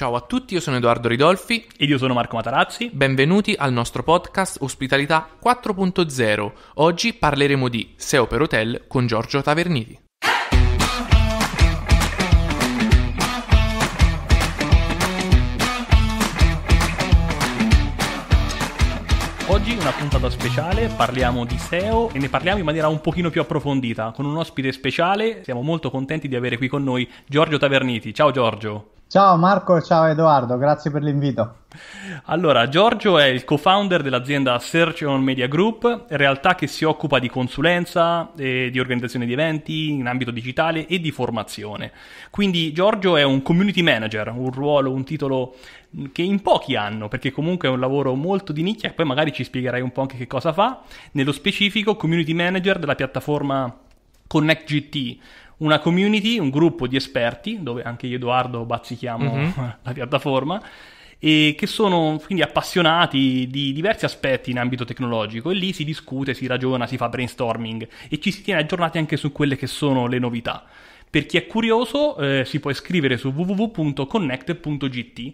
Ciao a tutti, io sono Edoardo Ridolfi. Ed io sono Marco Matarazzi. Benvenuti al nostro podcast Ospitalità 4.0. Oggi parleremo di SEO per hotel con Giorgio Taverniti. Oggi una puntata speciale, parliamo di SEO e ne parliamo in maniera un pochino più approfondita con un ospite speciale. Siamo molto contenti di avere qui con noi Giorgio Taverniti. Ciao Giorgio. Ciao Marco, ciao Edoardo, grazie per l'invito. Allora, Giorgio è il co-founder dell'azienda Search on Media Group, realtà che si occupa di consulenza, eh, di organizzazione di eventi in ambito digitale e di formazione. Quindi Giorgio è un community manager, un ruolo, un titolo che in pochi hanno, perché comunque è un lavoro molto di nicchia e poi magari ci spiegherai un po' anche che cosa fa. Nello specifico, community manager della piattaforma Connect GT, una community, un gruppo di esperti, dove anche io Edoardo bazzichiamo mm-hmm. la piattaforma, e che sono quindi appassionati di diversi aspetti in ambito tecnologico e lì si discute, si ragiona, si fa brainstorming e ci si tiene aggiornati anche su quelle che sono le novità. Per chi è curioso eh, si può iscrivere su www.connect.gt.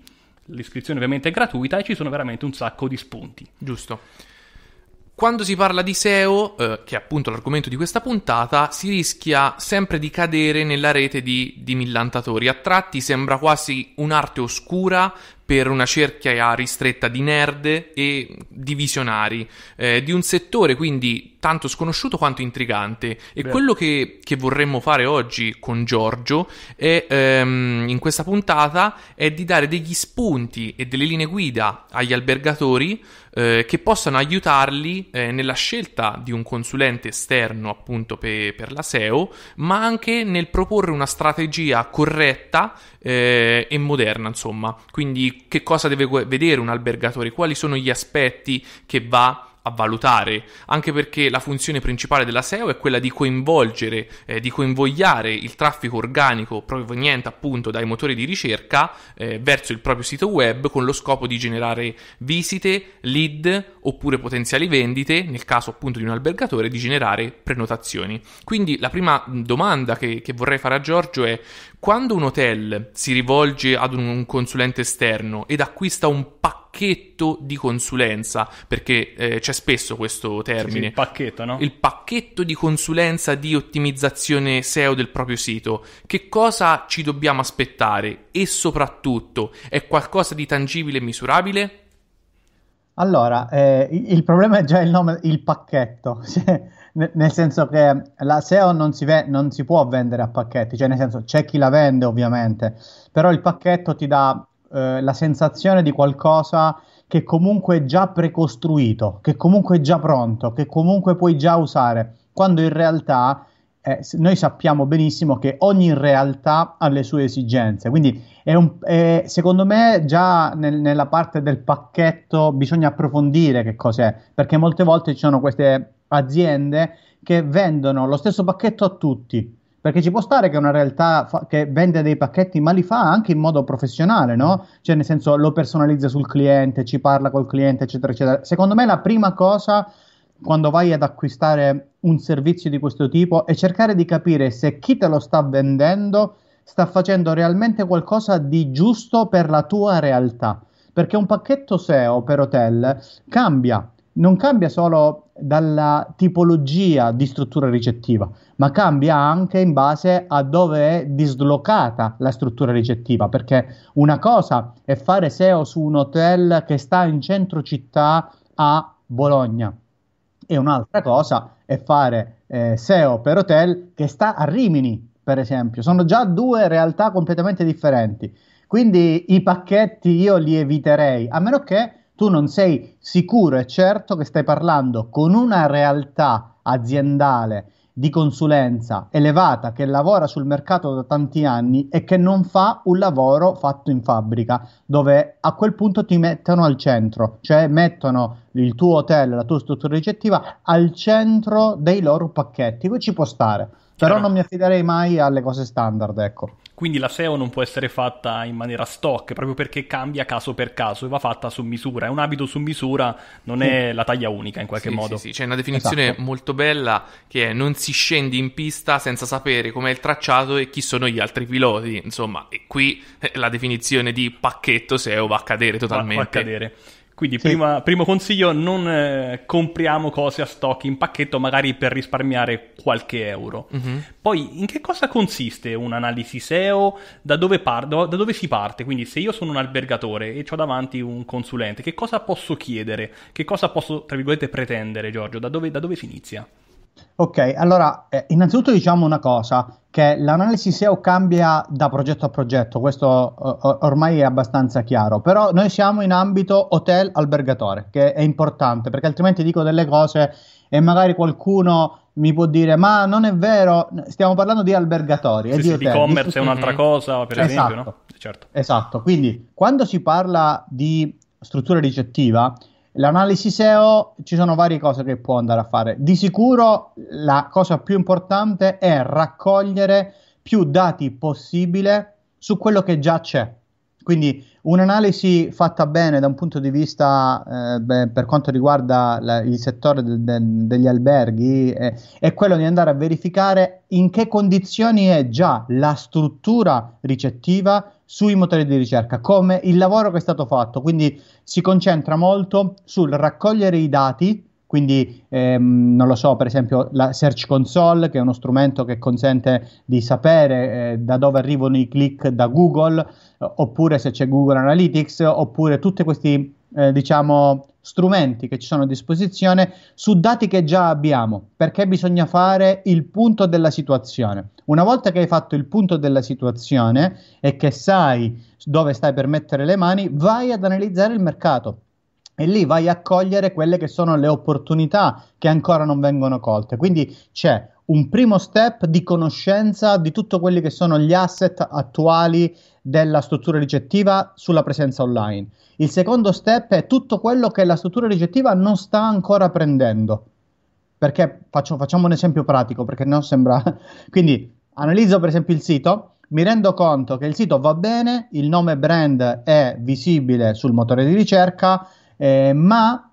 L'iscrizione ovviamente è gratuita e ci sono veramente un sacco di spunti. Giusto. Quando si parla di SEO, eh, che è appunto l'argomento di questa puntata, si rischia sempre di cadere nella rete di millantatori. A tratti sembra quasi un'arte oscura per una cerchia ristretta di nerd e di visionari, eh, di un settore quindi tanto sconosciuto quanto intrigante. E Beh. quello che, che, vorremmo fare oggi con Giorgio è, ehm, in questa puntata è di dare degli spunti e delle linee guida agli albergatori eh, che possano aiutarli eh, nella scelta di un consulente esterno appunto pe- per la SEO, ma anche nel proporre una strategia corretta eh, e moderna, insomma. Quindi che cosa deve vedere un albergatore, quali sono gli aspetti che va a valutare, anche perché la funzione principale della SEO è quella di coinvolgere, eh, di coinvogliare il traffico organico proveniente appunto dai motori di ricerca eh, verso il proprio sito web con lo scopo di generare visite, lead oppure potenziali vendite, nel caso appunto di un albergatore, di generare prenotazioni. Quindi la prima domanda che, che vorrei fare a Giorgio è quando un hotel si rivolge ad un consulente esterno ed acquista un pacchetto pacchetto di consulenza, perché eh, c'è spesso questo termine. il pacchetto, no? Il pacchetto di consulenza di ottimizzazione SEO del proprio sito. Che cosa ci dobbiamo aspettare? E soprattutto, è qualcosa di tangibile e misurabile? Allora, eh, il problema è già il nome, il pacchetto, cioè, nel senso che la SEO non si, ve- non si può vendere a pacchetti, cioè nel senso c'è chi la vende ovviamente, però il pacchetto ti dà eh, la sensazione di qualcosa che comunque è già precostruito, che comunque è già pronto, che comunque puoi già usare, quando in realtà eh, noi sappiamo benissimo che ogni realtà ha le sue esigenze. Quindi, è un, è, secondo me, già nel, nella parte del pacchetto bisogna approfondire che cos'è, perché molte volte ci sono queste aziende che vendono lo stesso pacchetto a tutti. Perché ci può stare che una realtà fa- che vende dei pacchetti, ma li fa anche in modo professionale, no? Cioè, nel senso, lo personalizza sul cliente, ci parla col cliente, eccetera, eccetera. Secondo me la prima cosa quando vai ad acquistare un servizio di questo tipo è cercare di capire se chi te lo sta vendendo sta facendo realmente qualcosa di giusto per la tua realtà. Perché un pacchetto SEO per hotel cambia non cambia solo dalla tipologia di struttura ricettiva, ma cambia anche in base a dove è dislocata la struttura ricettiva, perché una cosa è fare SEO su un hotel che sta in centro città a Bologna e un'altra cosa è fare eh, SEO per hotel che sta a Rimini, per esempio. Sono già due realtà completamente differenti. Quindi i pacchetti io li eviterei, a meno che tu non sei sicuro e certo che stai parlando con una realtà aziendale di consulenza elevata che lavora sul mercato da tanti anni e che non fa un lavoro fatto in fabbrica, dove a quel punto ti mettono al centro, cioè mettono il tuo hotel, la tua struttura ricettiva al centro dei loro pacchetti, poi ci può stare. Però non mi affiderei mai alle cose standard, ecco. Quindi la SEO non può essere fatta in maniera stock, proprio perché cambia caso per caso e va fatta su misura. È un abito su misura, non è la taglia unica in qualche sì, modo. Sì, sì, c'è una definizione esatto. molto bella che è non si scende in pista senza sapere com'è il tracciato e chi sono gli altri piloti. Insomma, e qui eh, la definizione di pacchetto SEO va a cadere totalmente. Va, va a cadere. Quindi sì. prima, primo consiglio, non eh, compriamo cose a stock in pacchetto magari per risparmiare qualche euro. Mm-hmm. Poi in che cosa consiste un'analisi SEO? Da dove, par- da dove, si parte? Quindi se io sono un albergatore e ho davanti un consulente, che cosa posso chiedere? Che cosa posso, tra virgolette, pretendere Giorgio? Da dove, da dove si inizia? Ok, allora eh, innanzitutto diciamo una cosa, che l'analisi SEO cambia da progetto a progetto, questo o- ormai è abbastanza chiaro, però noi siamo in ambito hotel albergatore, che è importante, perché altrimenti dico delle cose e magari qualcuno mi può dire ma non è vero, stiamo parlando di albergatori. Sì, e di hotel, e-commerce di... è un'altra mm-hmm. cosa, per esatto. esempio, no? Certo. Esatto, quindi quando si parla di struttura ricettiva L'analisi SEO ci sono varie cose che può andare a fare. Di sicuro la cosa più importante è raccogliere più dati possibile su quello che già c'è. Quindi un'analisi fatta bene da un punto di vista eh, beh, per quanto riguarda la, il settore de, de, degli alberghi eh, è quello di andare a verificare in che condizioni è già la struttura ricettiva sui motori di ricerca, come il lavoro che è stato fatto, quindi si concentra molto sul raccogliere i dati, quindi ehm, non lo so, per esempio la Search Console, che è uno strumento che consente di sapere eh, da dove arrivano i click da Google, eh, oppure se c'è Google Analytics, oppure tutti questi eh, diciamo, strumenti che ci sono a disposizione su dati che già abbiamo, perché bisogna fare il punto della situazione. Una volta che hai fatto il punto della situazione e che sai dove stai per mettere le mani, vai ad analizzare il mercato e lì vai a cogliere quelle che sono le opportunità che ancora non vengono colte. Quindi c'è un primo step di conoscenza di tutto quelli che sono gli asset attuali della struttura ricettiva sulla presenza online. Il secondo step è tutto quello che la struttura ricettiva non sta ancora prendendo. Perché faccio, facciamo un esempio pratico, perché non sembra... Quindi analizzo per esempio il sito, mi rendo conto che il sito va bene, il nome brand è visibile sul motore di ricerca, eh, ma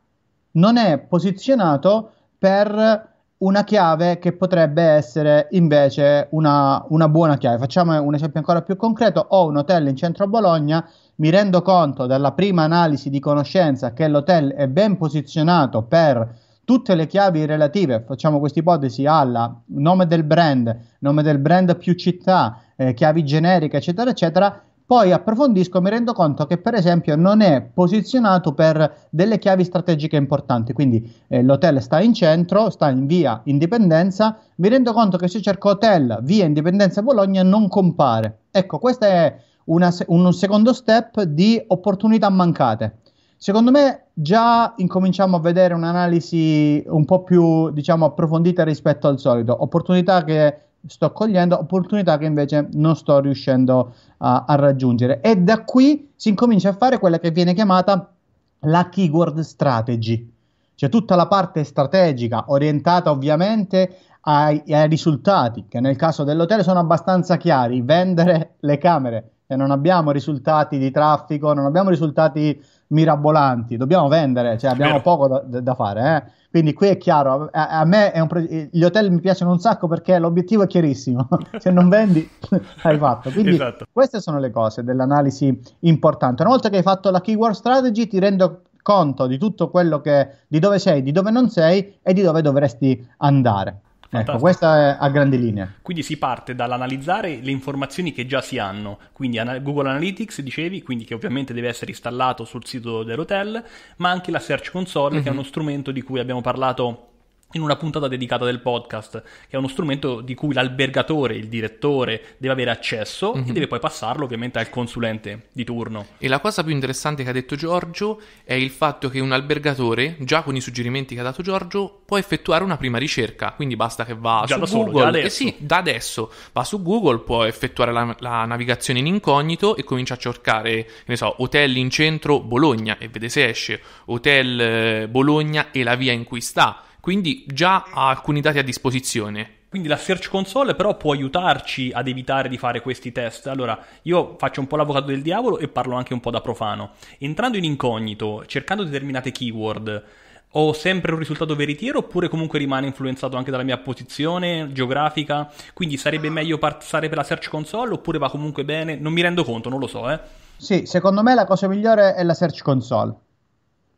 non è posizionato per una chiave che potrebbe essere invece una, una, buona chiave. Facciamo un esempio ancora più concreto: ho un hotel in centro a Bologna. Mi rendo conto dalla prima analisi di conoscenza che l'hotel è ben posizionato per tutte le chiavi relative, facciamo questa ipotesi alla nome del brand, nome del brand più città, eh, chiavi generiche, eccetera, eccetera, poi approfondisco e mi rendo conto che, per esempio, non è posizionato per delle chiavi strategiche importanti. Quindi eh, l'hotel sta in centro, sta in via Indipendenza. Mi rendo conto che se cerco hotel via Indipendenza Bologna non compare. Ecco, questo è una, un secondo step di opportunità mancate. Secondo me già incominciamo a vedere un'analisi un po' più diciamo, approfondita rispetto al solito, opportunità che sto cogliendo, opportunità che invece non sto riuscendo a, a raggiungere. E da qui si incomincia a fare quella che viene chiamata la keyword strategy, cioè tutta la parte strategica orientata ovviamente ai, ai risultati, che nel caso dell'hotel sono abbastanza chiari, vendere le camere, e non abbiamo risultati di traffico, non abbiamo risultati mirabolanti, dobbiamo vendere, cioè abbiamo Beh. poco da, da fare. Eh? Quindi qui è chiaro, a, a me pro- gli hotel mi piacciono un sacco perché l'obiettivo è chiarissimo, se non vendi hai fatto. Quindi esatto. queste sono le cose dell'analisi importante. Una volta che hai fatto la keyword strategy ti rendo conto di tutto quello che, di dove sei, di dove non sei e di dove dovresti andare. Fantastico. Ecco, questa è a grandi linee. Quindi si parte dall'analizzare le informazioni che già si hanno, quindi Google Analytics, dicevi, quindi che ovviamente deve essere installato sul sito dell'hotel, ma anche la Search Console, mm-hmm. che è mhm. uno strumento di cui abbiamo parlato in una puntata dedicata del podcast, che è uno strumento di cui l'albergatore, il direttore, deve avere accesso mm-hmm. e mhm. deve poi passarlo ovviamente al consulente di turno. E la cosa più interessante che ha detto Giorgio è il fatto che un albergatore, già con i suggerimenti che ha dato Giorgio, può effettuare una prima ricerca, quindi basta che va già su Google, adesso. eh sì, da adesso, va su Google, può effettuare la, la, navigazione in incognito e comincia a cercare, che ne so, hotel in centro Bologna e vede se esce hotel eh, Bologna e la via in cui sta quindi già ha alcuni dati a disposizione. Quindi la Search Console però può aiutarci ad evitare di fare questi test. Allora, io faccio un po' l'avvocato del diavolo e parlo anche un po' da profano. Entrando in incognito, cercando determinate keyword, ho sempre un risultato veritiero oppure comunque rimane influenzato anche dalla mia posizione geografica? Quindi sarebbe meglio passare per la Search Console oppure va comunque bene? Non mi rendo conto, non lo so, eh. Sì, secondo me la cosa migliore è la Search Console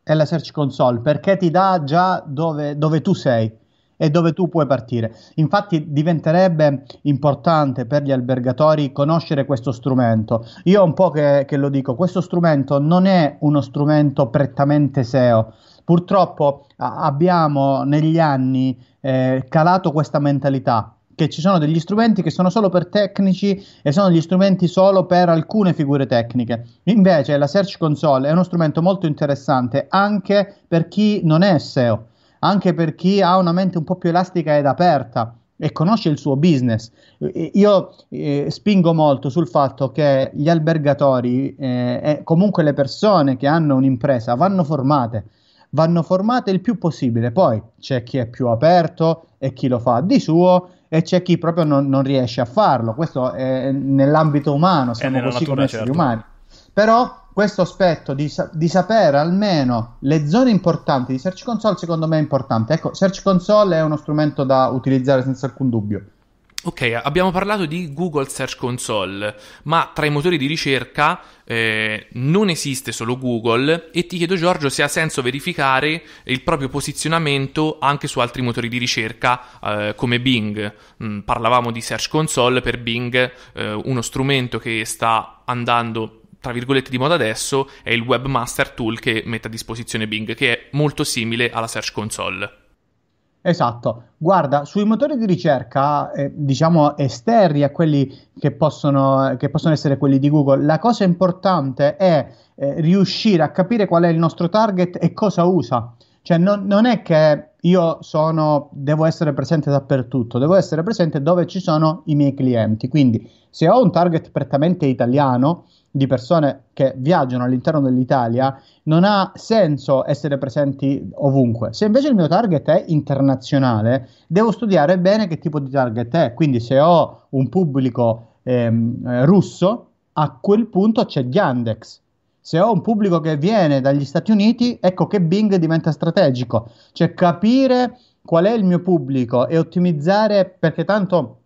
è la Search Console perché ti dà già dove, dove tu sei e dove tu puoi partire. Infatti diventerebbe importante per gli albergatori conoscere questo strumento. Io un po' che, che, lo dico, questo strumento non è uno strumento prettamente SEO. Purtroppo a- abbiamo negli anni eh, calato questa mentalità che ci sono degli strumenti che sono solo per tecnici e sono gli strumenti solo per alcune figure tecniche. Invece la Search Console è uno strumento molto interessante anche per chi non è SEO, anche per chi ha una mente un po' più elastica ed aperta e conosce il suo business. Io eh, spingo molto sul fatto che gli albergatori eh, e comunque le persone che hanno un'impresa vanno formate vanno formate il più possibile. Poi c'è chi è più aperto e chi lo fa di suo e c'è chi proprio non, non riesce a farlo. Questo è nell'ambito umano, siamo così natura, come certo. esseri umani. Però questo aspetto di, di, sapere almeno le zone importanti di Search Console secondo me è importante. Ecco, Search Console è uno strumento da utilizzare senza alcun dubbio. Ok, abbiamo parlato di Google Search Console, ma tra i motori di ricerca eh, non esiste solo Google e ti chiedo Giorgio se ha senso verificare il proprio posizionamento anche su altri motori di ricerca eh, come Bing. Mm, parlavamo di Search Console per Bing, eh, uno strumento che sta andando tra virgolette di moda adesso è il Webmaster Tool che mette a disposizione Bing, che è molto simile alla Search Console. Esatto, guarda, sui motori di ricerca, eh, diciamo esterni a quelli che possono, che possono, essere quelli di Google, la cosa importante è eh, riuscire a capire qual è il nostro target e cosa usa. Cioè non, non è che io sono, devo essere presente dappertutto, devo essere presente dove ci sono i miei clienti. Quindi se ho un target prettamente italiano, di persone che viaggiano all'interno dell'Italia, non ha senso essere presenti ovunque. Se invece il mio target è internazionale, devo studiare bene che tipo di target è. Quindi se ho un pubblico ehm, eh, russo, a quel punto c'è Yandex. Se ho un pubblico che viene dagli Stati Uniti, ecco che Bing diventa strategico. Cioè capire qual è il mio pubblico e ottimizzare, perché tanto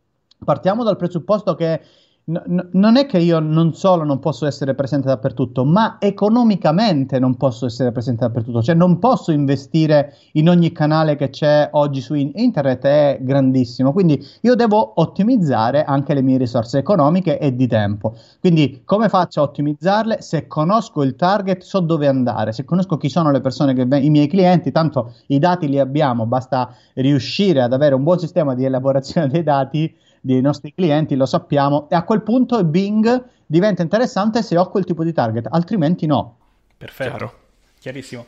partiamo dal presupposto che non è che io non solo non posso essere presente dappertutto, ma economicamente non posso essere presente dappertutto, cioè non posso investire in ogni canale che c'è oggi su internet, è grandissimo, quindi io devo ottimizzare anche le mie risorse economiche e di tempo. Quindi come faccio a ottimizzarle? Se conosco il target, so dove andare, se conosco chi sono le persone che ven- i miei clienti, tanto i dati li abbiamo, basta riuscire ad avere un buon sistema di elaborazione dei dati dei nostri clienti, lo sappiamo, e a quel punto Bing diventa interessante se ho quel tipo di target, altrimenti no. Perfetto, Chiaro. chiarissimo.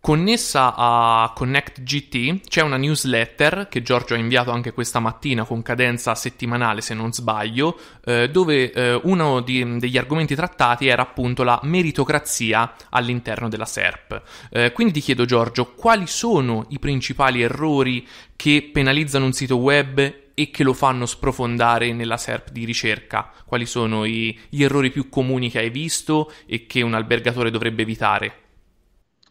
Connessa a ConnectGT c'è una newsletter che Giorgio ha inviato anche questa mattina con cadenza settimanale se non sbaglio, eh, dove eh, uno di, degli argomenti trattati era appunto la meritocrazia all'interno della SERP. Eh, quindi ti chiedo Giorgio, quali sono i principali errori che penalizzano un sito web e che lo fanno sprofondare nella SERP di ricerca? Quali sono i, gli errori più comuni che hai visto e che un albergatore dovrebbe evitare?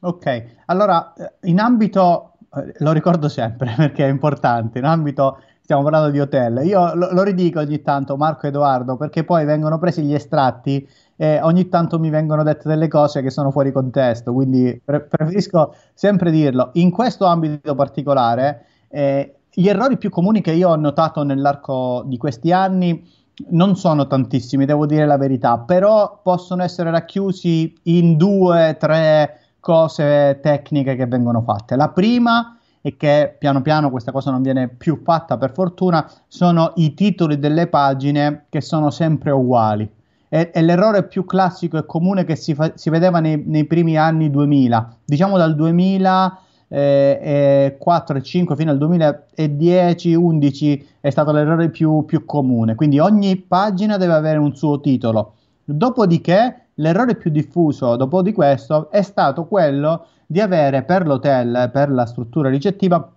Ok, allora eh, in ambito, eh, lo ricordo sempre perché è importante, in ambito stiamo parlando di hotel, io lo, lo ridico ogni tanto Marco Edoardo perché poi vengono presi gli estratti e ogni tanto mi vengono dette delle cose che sono fuori contesto, quindi pre- preferisco sempre dirlo. In questo ambito particolare eh, gli errori più comuni che io ho notato nell'arco di questi anni non sono tantissimi, devo dire la verità, però possono essere racchiusi in due, tre cose tecniche che vengono fatte. La prima e che piano piano questa cosa non viene più fatta per fortuna, sono i titoli delle pagine che sono sempre uguali. E, e l'errore più classico e comune che si, fa, si vedeva nei, nei primi anni 2000, diciamo dal 2000 eh, 4 eh, e 5 fino al 2010-11 è stato l'errore più, più comune, quindi ogni pagina deve avere un suo titolo. Dopodiché l'errore più diffuso dopo di questo è stato quello di avere per l'hotel, per la struttura ricettiva,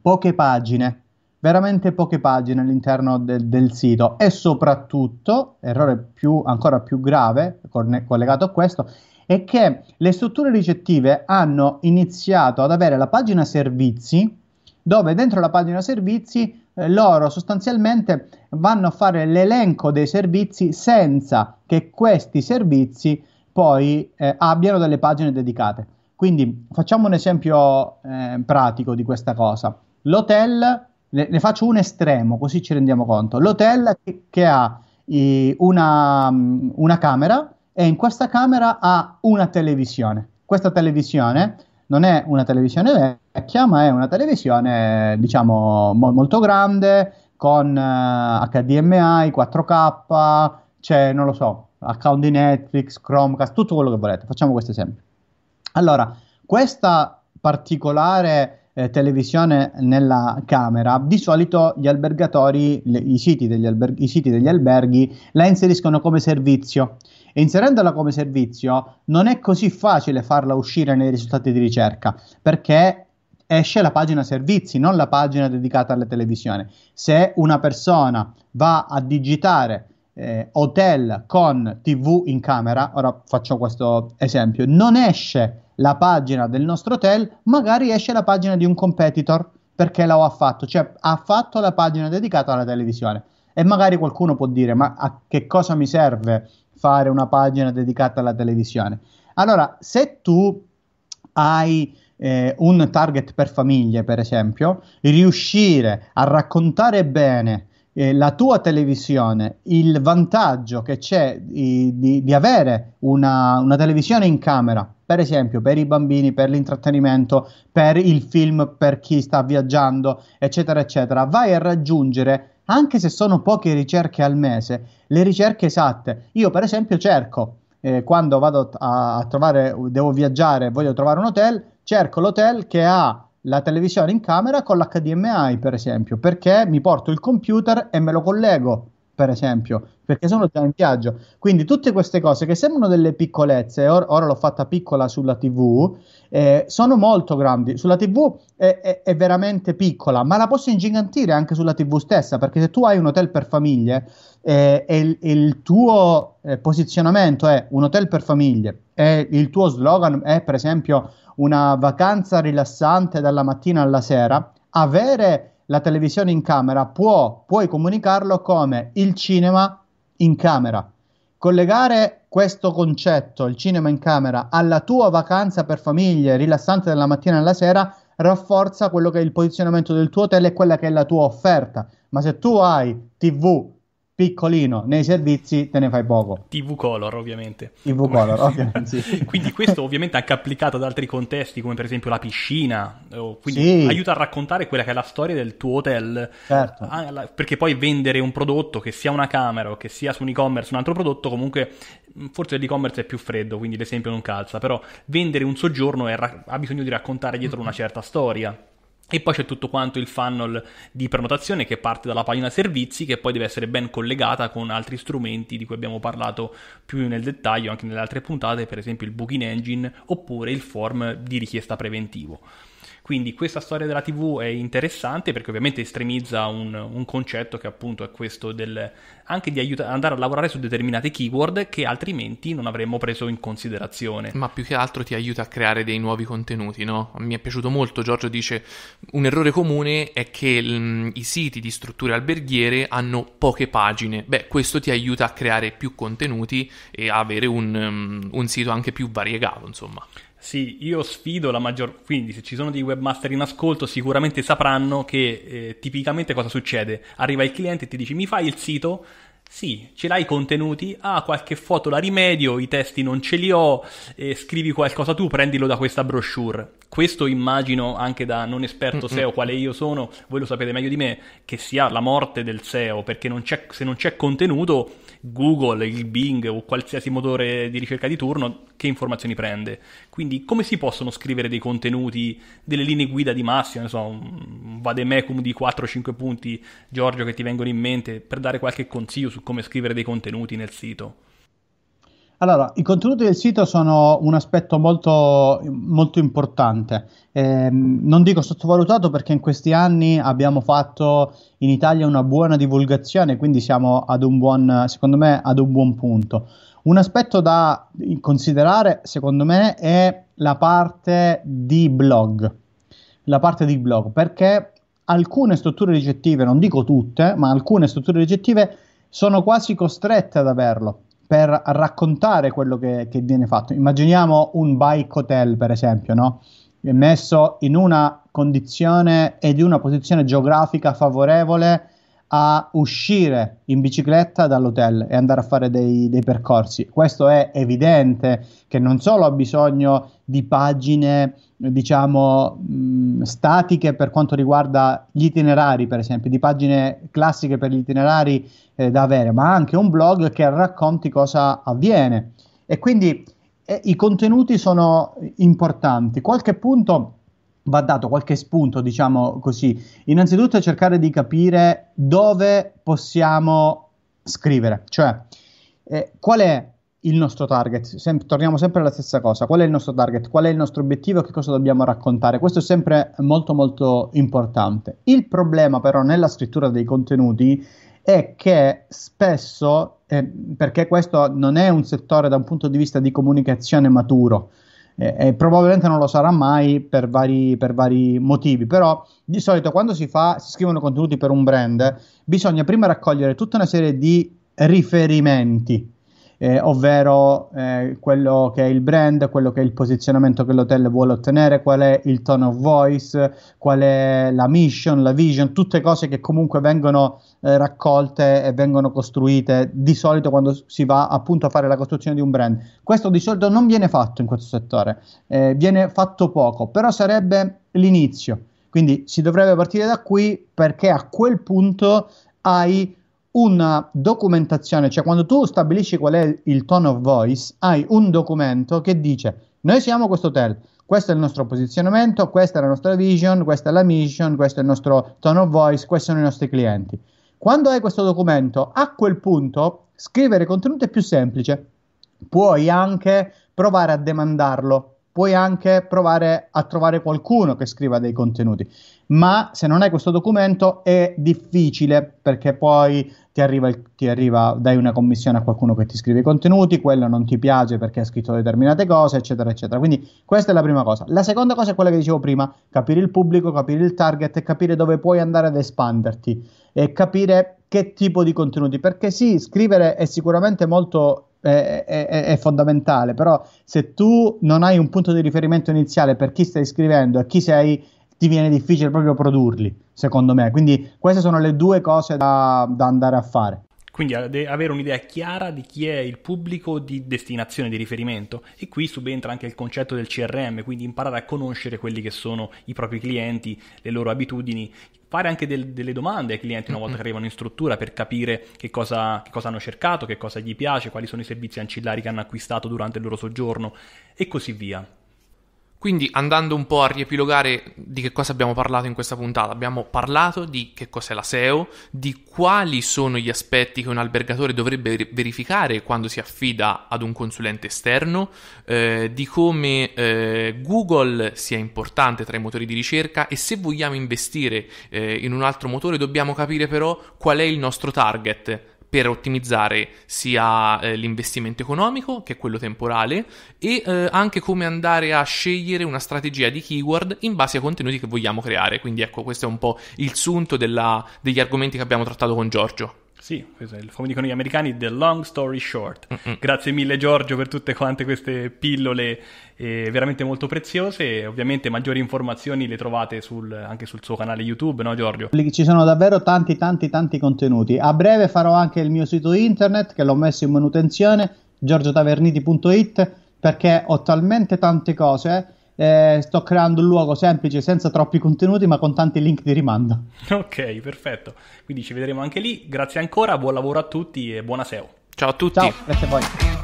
poche pagine, veramente poche pagine all'interno de- del sito e soprattutto, errore più, ancora più grave conne- collegato a questo, è che le strutture ricettive hanno iniziato ad avere la pagina servizi dove dentro la pagina servizi eh, loro sostanzialmente vanno a fare l'elenco dei servizi senza che questi servizi poi eh, abbiano delle pagine dedicate. Quindi facciamo un esempio eh, pratico di questa cosa. L'hotel, ne, ne, faccio un estremo così ci rendiamo conto. L'hotel che, che ha i, una, una camera e in questa camera ha una televisione. Questa televisione non è una televisione vecchia, ma è una televisione, diciamo, mo- molto grande, con eh, HDMI, 4K, c'è, non lo so, account di Netflix, Chromecast, tutto quello che volete. Facciamo questo esempio. Allora, questa particolare eh, televisione nella camera, di solito gli albergatori, le, i, siti alber- i, siti degli alberghi la inseriscono come servizio e inserendola come servizio non è così facile farla uscire nei risultati di ricerca perché esce la pagina servizi, non la pagina dedicata alla televisione. Se una persona va a digitare eh, hotel con tv in camera, ora faccio questo esempio, non esce la pagina del nostro hotel, magari esce la pagina di un competitor perché la ha fatto, cioè ha fatto la pagina dedicata alla televisione. E magari qualcuno può dire: Ma a che cosa mi serve fare una pagina dedicata alla televisione. Allora, se tu hai eh, un target per famiglie, per esempio, riuscire a raccontare bene eh, la tua televisione, il vantaggio che c'è di, di, di avere una, una, televisione in camera, per esempio per i bambini, per l'intrattenimento, per il film, per chi sta viaggiando, eccetera, eccetera, vai a raggiungere anche se sono poche ricerche al mese, le ricerche esatte. Io per esempio cerco, eh, quando vado a, a trovare, devo viaggiare, e voglio trovare un hotel, cerco l'hotel che ha la televisione in camera con l'HDMI, per esempio, perché mi porto il computer e me lo collego per esempio, perché sono già in viaggio. Quindi tutte queste cose che sembrano delle piccolezze, or- ora l'ho fatta piccola sulla TV, eh, sono molto grandi. Sulla TV è-, è-, è, veramente piccola, ma la posso ingigantire anche sulla TV stessa, perché se tu hai un hotel per famiglie eh, e, il, il tuo eh, posizionamento è un hotel per famiglie e il tuo slogan è per esempio una vacanza rilassante dalla mattina alla sera, avere la televisione in camera, può, puoi comunicarlo come il cinema in camera. Collegare questo concetto, il cinema in camera, alla tua vacanza per famiglie, rilassante dalla mattina alla sera, rafforza quello che è il posizionamento del tuo hotel e quella che è la tua offerta. Ma se tu hai TV, piccolino nei servizi te ne fai poco TV color ovviamente TV color ovviamente sì. quindi questo ovviamente anche applicato ad altri contesti come per esempio la piscina quindi sì. aiuta a raccontare quella che è la storia del tuo hotel certo. Ah, perché poi vendere un prodotto che sia una camera o che sia su un e-commerce un altro prodotto comunque forse l'e-commerce è più freddo quindi l'esempio non calza però vendere un soggiorno ra- ha bisogno di raccontare dietro una certa storia e poi c'è tutto quanto il funnel di prenotazione che parte dalla pagina servizi che poi deve essere ben collegata con altri strumenti di cui abbiamo parlato più nel dettaglio anche nelle altre puntate, per esempio il booking engine oppure il form di richiesta preventivo. Quindi questa storia della TV è interessante perché ovviamente estremizza un, un concetto che appunto è questo del, anche di aiuta- andare a lavorare su determinate keyword che altrimenti non avremmo preso in considerazione. Ma più che altro ti aiuta a creare dei nuovi contenuti, no? Mi è piaciuto molto, Giorgio dice un errore comune è che l, mm, i siti di strutture alberghiere hanno poche pagine. Beh, questo ti aiuta a creare più contenuti e a avere un, um, un sito anche più variegato, insomma. Sì, io sfido la maggior... Quindi se ci sono dei webmaster in ascolto sicuramente sapranno che eh, tipicamente cosa succede? Arriva il cliente e ti dice mi fai il sito? Sì, ce l'hai i contenuti, ah qualche foto la rimedio, i testi non ce li ho, eh, scrivi qualcosa tu, prendilo da questa brochure questo immagino anche da non esperto mm, mm. SEO quale io sono, voi lo sapete meglio di me, che sia la morte del SEO, perché non se non c'è contenuto, Google, il Bing o qualsiasi motore di ricerca di turno, che informazioni prende? Quindi come si possono scrivere dei contenuti, delle linee guida di massima, so, un vademecum di 4-5 punti, Giorgio, che ti vengono in mente, per dare qualche consiglio su come scrivere dei contenuti nel sito? Allora, i contenuti del sito sono un aspetto molto, molto importante. Eh, non dico sottovalutato perché in questi anni abbiamo fatto in Italia una buona divulgazione, quindi siamo ad un buon, secondo me, ad un buon punto. Un aspetto da considerare, secondo me, è la parte di blog. La parte di blog, perché alcune strutture ricettive, non dico tutte, ma alcune strutture ricettive sono quasi costrette ad averlo per raccontare quello che, che viene fatto. Immaginiamo un bike hotel, per esempio, no? messo in una condizione e di una posizione geografica favorevole a uscire in bicicletta dall'hotel e andare a fare dei, dei, percorsi. Questo è evidente che non solo ha bisogno di pagine, diciamo, mh, mm, statiche per quanto riguarda gli itinerari, per esempio, di pagine classiche per gli itinerari eh, da avere, ma anche un blog che racconti cosa avviene. E quindi eh, i contenuti sono importanti. Qualche punto va dato qualche spunto, diciamo così. Innanzitutto cercare di capire dove possiamo scrivere, cioè eh, qual è il nostro target, Sem- torniamo sempre alla stessa cosa, qual è il nostro target, qual è il nostro obiettivo, che cosa dobbiamo raccontare, questo è sempre molto molto importante. Il problema però nella scrittura dei contenuti è che spesso, eh, perché questo non è un settore da un punto di vista di comunicazione maturo, eh, eh, probabilmente non lo sarà mai per vari, per vari, motivi, però di solito quando si, fa, si scrivono contenuti per un brand bisogna prima raccogliere tutta una serie di riferimenti eh, ovvero eh, quello che è il brand, quello che è il posizionamento che l'hotel vuole ottenere, qual è il tone of voice, qual è la mission, la vision, tutte cose che comunque vengono eh, raccolte e vengono costruite di solito quando si va appunto a fare la costruzione di un brand. Questo di solito non viene fatto in questo settore, eh, viene fatto poco, però sarebbe l'inizio. Quindi si dovrebbe partire da qui perché a quel punto hai una documentazione, cioè quando tu stabilisci qual è il tone of voice, hai un documento che dice noi siamo questo hotel, questo è il nostro posizionamento, questa è la nostra vision, questa è la mission, questo è il nostro tone of voice, questi sono i nostri clienti. Quando hai questo documento, a quel punto scrivere contenuto è più semplice. Puoi anche provare a demandarlo puoi anche provare a trovare qualcuno che scriva dei contenuti, ma se non hai questo documento è difficile perché poi ti arriva, ti arriva, dai una commissione a qualcuno che ti scrive i contenuti, quello non ti piace perché ha scritto determinate cose, eccetera, eccetera. Quindi questa è la prima cosa. La seconda cosa è quella che dicevo prima, capire il pubblico, capire il target e capire dove puoi andare ad espanderti e capire che tipo di contenuti, perché sì, scrivere è sicuramente molto è, è, è, fondamentale, però se tu non hai un punto di riferimento iniziale per chi stai scrivendo e chi sei, ti viene difficile proprio produrli, secondo me. Quindi queste sono le due cose da, da andare a fare. Quindi avere un'idea chiara di chi è il pubblico di destinazione di riferimento e qui subentra anche il concetto del CRM, quindi imparare a conoscere quelli che sono i propri clienti, le loro abitudini, fare anche del, delle domande ai clienti una volta che arrivano in struttura per capire che cosa, che cosa, hanno cercato, che cosa gli piace, quali sono i servizi ancillari che hanno acquistato durante il loro soggiorno e così via. Quindi andando un po' a riepilogare di che cosa abbiamo parlato in questa puntata, abbiamo parlato di che cos'è la SEO, di quali sono gli aspetti che un albergatore dovrebbe verificare quando si affida ad un consulente esterno, eh, di come eh, Google sia importante tra i motori di ricerca e se vogliamo investire eh, in un altro motore dobbiamo capire però qual è il nostro target per ottimizzare sia eh, l'investimento economico che quello temporale e eh, anche come andare a scegliere una strategia di keyword in base ai contenuti che vogliamo creare. Quindi ecco, questo è un po' il sunto della, degli argomenti che abbiamo trattato con Giorgio. Sì, questo è il, come dicono gli americani, the long story short. Mm-hmm. Grazie mille Giorgio per tutte quante queste pillole eh, veramente molto preziose. Ovviamente maggiori informazioni le trovate sul, anche sul suo canale YouTube, no Giorgio? Ci sono davvero tanti tanti tanti contenuti. A breve farò anche il mio sito internet che l'ho messo in manutenzione, giorgiotaverniti.it, perché ho talmente tante cose eh, sto creando un luogo semplice, senza troppi contenuti, ma con tanti link di rimando. Ok, perfetto. Quindi ci vedremo anche lì. Grazie ancora, buon lavoro a tutti e buona SEO. Ciao a tutti. Ciao, grazie a voi.